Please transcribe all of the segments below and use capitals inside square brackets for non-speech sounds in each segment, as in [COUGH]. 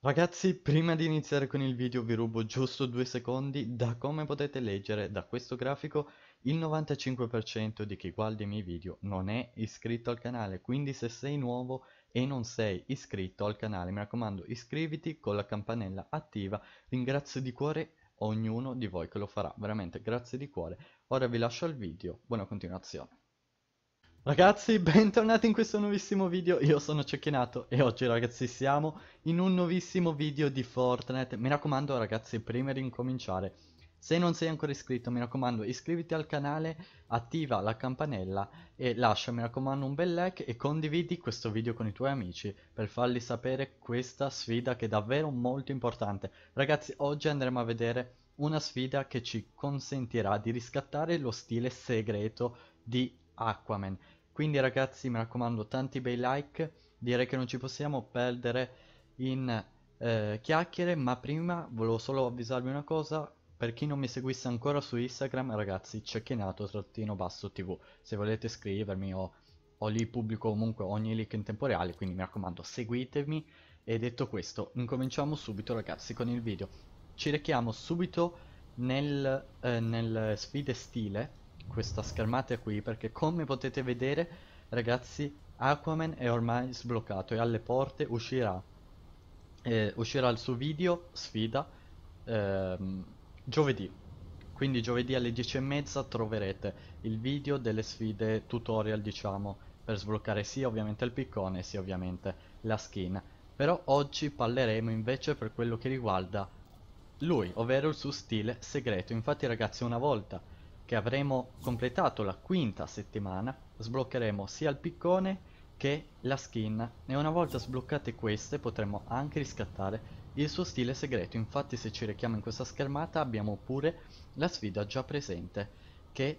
Ragazzi, prima di iniziare con il video vi rubo giusto due secondi, da come potete leggere da questo grafico il 95% di chi guarda i miei video non è iscritto al canale, quindi se sei nuovo e non sei iscritto al canale mi raccomando iscriviti con la campanella attiva, ringrazio di cuore ognuno di voi che lo farà, veramente grazie di cuore. Ora vi lascio al video, buona continuazione. Ragazzi, [LAUGHS] bentornati in questo nuovissimo video, io sono Cecchinato e oggi ragazzi siamo in un nuovissimo video di Fortnite. Mi raccomando ragazzi, prima di incominciare se non sei ancora iscritto mi raccomando iscriviti al canale, attiva la campanella e lascia mi raccomando un bel like e condividi questo video con i tuoi amici per farli sapere questa sfida che è davvero molto importante. Ragazzi oggi andremo a vedere una sfida che ci consentirà di riscattare lo stile segreto di Aquaman. Quindi ragazzi mi raccomando tanti bei like, direi che non ci possiamo perdere in eh, chiacchiere ma prima volevo solo avvisarvi una cosa per chi non mi seguisse ancora su Instagram, ragazzi, c'è Chenato trattino basso tv. Se volete scrivermi o, o lì pubblico comunque ogni link in tempo reale, quindi mi raccomando seguitemi. E detto questo, incominciamo subito ragazzi con il video. Ci rechiamo subito nel, eh, nel sfide stile, questa schermata qui, perché come potete vedere, ragazzi, Aquaman è ormai sbloccato e alle porte uscirà. Eh, uscirà il suo video, sfida. Ehm, giovedì quindi giovedì alle mezza troverete il video delle sfide tutorial diciamo per sbloccare sia ovviamente il piccone sia ovviamente la skin però oggi parleremo invece per quello che riguarda lui ovvero il suo stile segreto infatti ragazzi una volta che avremo completato la quinta settimana sbloccheremo sia il piccone che la skin e una volta sbloccate queste potremo anche riscattare il suo stile segreto, infatti se ci richiamo in questa schermata abbiamo pure la sfida già presente, che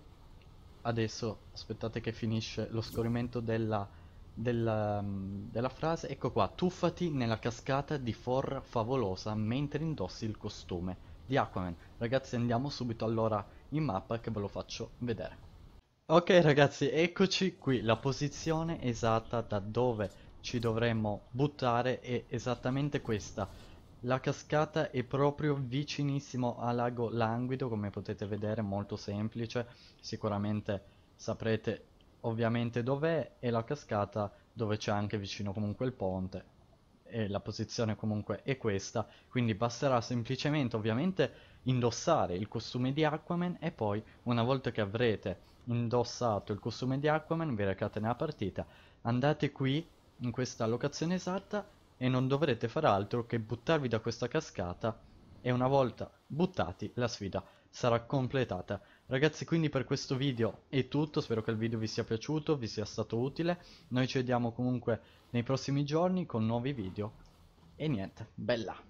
adesso aspettate che finisce lo scorrimento della, della, della frase, ecco qua, tuffati nella cascata di For favolosa mentre indossi il costume di Aquaman. Ragazzi andiamo subito allora in mappa che ve lo faccio vedere. Ok ragazzi, eccoci qui, la posizione esatta da dove ci dovremmo buttare è esattamente questa. La cascata è proprio vicinissimo al lago Languido, come potete vedere, molto semplice, sicuramente saprete ovviamente dov'è e la cascata dove c'è anche vicino comunque il ponte e la posizione comunque è questa, quindi basterà semplicemente ovviamente indossare il costume di Aquaman e poi una volta che avrete indossato il costume di Aquaman vi recate nella partita, andate qui in questa locazione esatta e non dovrete far altro che buttarvi da questa cascata e una volta buttati la sfida sarà completata. Ragazzi quindi per questo video è tutto, spero che il video vi sia piaciuto, vi sia stato utile, noi ci vediamo comunque nei prossimi giorni con nuovi video e niente, bella!